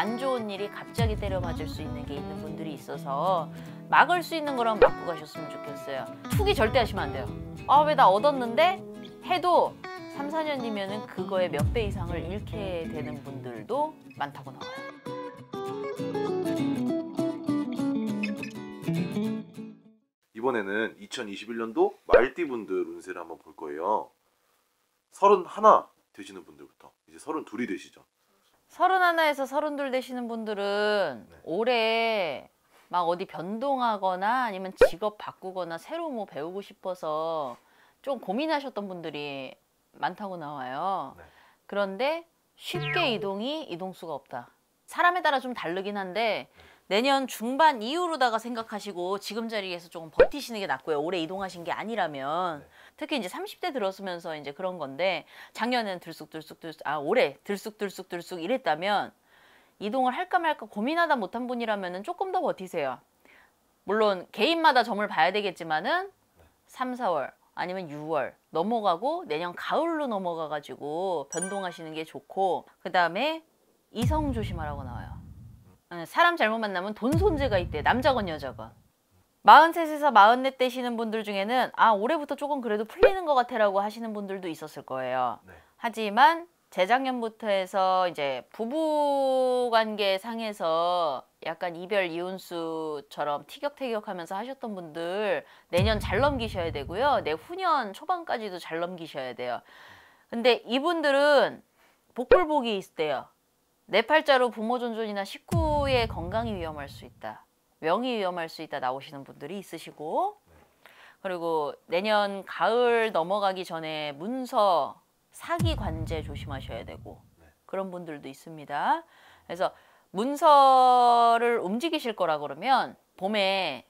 안 좋은 일이 갑자기 때려맞을 수 있는 게 있는 분들이 있어서 막을 수 있는 거랑 막고 가셨으면 좋겠어요. 투기 절대 하시면 안 돼요. 아왜 나 얻었는데 해도 3, 4년이면 그거의 몇 배 이상을 잃게 되는 분들도 많다고 나와요. 이번에는 2021년도 말띠분들 운세를 한번 볼 거예요. 31 되시는 분들부터 이제 32이 되시죠. 서른 하나에서 서른 둘 되시는 분들은 네. 올해 막 어디 변동하거나 아니면 직업 바꾸거나 새로 뭐 배우고 싶어서 좀 고민하셨던 분들이 많다고 나와요. 네. 그런데 쉽게 이동이 이동수가 없다. 사람에 따라 좀 다르긴 한데 네. 내년 중반 이후로다가 생각하시고 지금 자리에서 조금 버티시는 게 낫고요. 올해 이동하신 게 아니라면 네. 특히 이제 30대 들었으면서 이제 그런 건데 작년에는 들쑥들쑥들쑥 아 올해 들쑥들쑥들쑥 이랬다면 이동을 할까 말까 고민하다 못한 분이라면 조금 더 버티세요. 물론 개인마다 점을 봐야 되겠지만은 3, 4월 아니면 6월 넘어가고 내년 가을로 넘어가가지고 변동하시는 게 좋고 그 다음에 이성 조심하라고 나와요. 아, 사람 잘못 만나면 돈 손재가 있대 남자건 여자건 43에서 44 되시는 분들 중에는 아 올해부터 조금 그래도 풀리는 것 같아라고 하시는 분들도 있었을 거예요 네. 하지만 재작년부터 해서 이제 부부관계 상에서 약간 이별 이혼수처럼 티격태격하면서 하셨던 분들 내년 잘 넘기셔야 되고요 내후년 초반까지도 잘 넘기셔야 돼요 근데 이분들은 복불복이 있대요 네팔자로 부모 존존이나 식구의 건강이 위험할 수 있다. 명이 위험할 수 있다 나오시는 분들이 있으시고 그리고 내년 가을 넘어가기 전에 문서 사기 관제 조심하셔야 되고 그런 분들도 있습니다. 그래서 문서를 움직이실 거라 그러면 봄에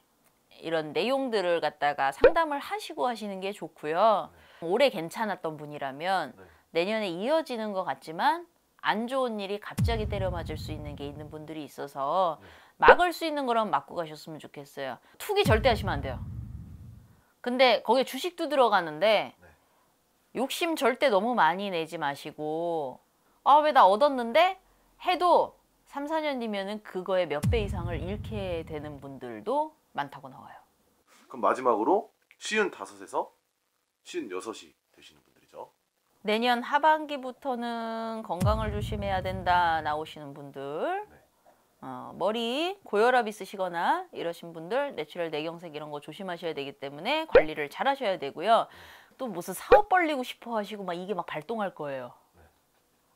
이런 내용들을 갖다가 상담을 하시고 하시는 게 좋고요. 올해 괜찮았던 분이라면 네. 내년에 이어지는 것 같지만 안 좋은 일이 갑자기 때려 맞을 수 있는 게 있는 분들이 있어서 네. 막을 수 있는 거라면 막고 가셨으면 좋겠어요. 투기 절대 하시면 안 돼요. 근데 거기에 주식도 들어가는데 네. 욕심 절대 너무 많이 내지 마시고 아왜나 얻었는데 해도 3, 4년 이면 그거의 몇 배 이상을 잃게 되는 분들도 많다고 나와요. 그럼 마지막으로 55에서 56이 내년 하반기부터는 건강을 조심해야 된다 나오시는 분들 네. 어, 머리 고혈압 있으시거나 이러신 분들 내추럴 내경색 이런 거 조심하셔야 되기 때문에 관리를 잘 하셔야 되고요 또 무슨 사업 벌리고 싶어 하시고 막 이게 막 발동할 거예요 네.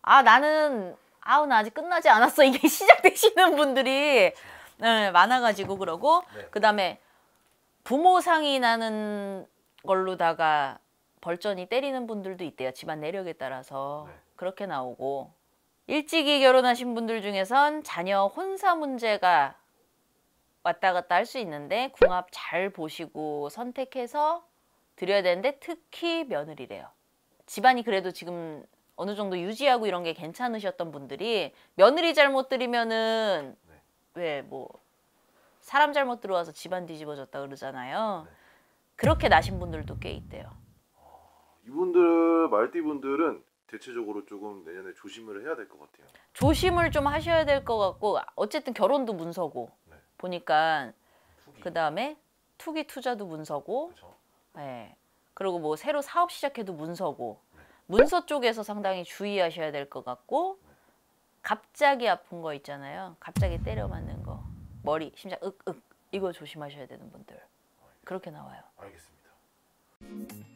아 나는 아우 나 아직 끝나지 않았어 이게 시작되시는 분들이 그렇죠. 네, 많아가지고 그러고 네. 그 다음에 부모상이 나는 걸로다가 벌전이 때리는 분들도 있대요. 집안 내력에 따라서 네. 그렇게 나오고 일찍이 결혼하신 분들 중에선 자녀 혼사 문제가 왔다 갔다 할 수 있는데 궁합 잘 보시고 선택해서 드려야 되는데 특히 며느리래요. 집안이 그래도 지금 어느 정도 유지하고 이런 게 괜찮으셨던 분들이 며느리 잘못 드리면은 네. 왜뭐 사람 잘못 들어와서 집안 뒤집어졌다 그러잖아요. 네. 그렇게 나신 분들도 꽤 있대요. 이분들 말띠분들은 대체적으로 조금 내년에 조심을 해야 될 것 같아요. 조심을 좀 하셔야 될 것 같고 어쨌든 결혼도 문서고 네. 보니까 그 다음에 투기 투자도 문서고 그쵸? 네. 그리고 뭐 새로 사업 시작해도 문서고 네. 문서 쪽에서 상당히 주의하셔야 될 것 같고 네. 갑자기 아픈 거 있잖아요. 갑자기 때려 맞는 거 머리 심장 윽윽 이거 조심하셔야 되는 분들 아, 예. 그렇게 나와요. 알겠습니다.